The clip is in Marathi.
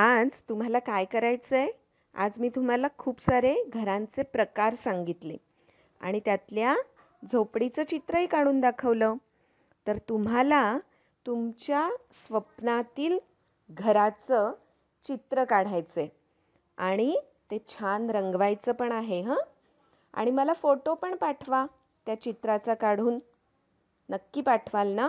आज तुम्हाला काय करायचं आहे आज मी तुम्हाला खूप सारे घरांचे प्रकार सांगितले आणि त्यातल्या झोपडीचं चित्रही काढून दाखवलं तर तुम्हाला तुमच्या स्वप्नातील घराचं चित्र काढायचं आहे आणि ते छान रंगवायचं पण आहे हं आणि मला फोटो पण पाठवा त्या चित्राचा काढून नक्की पाठवाल ना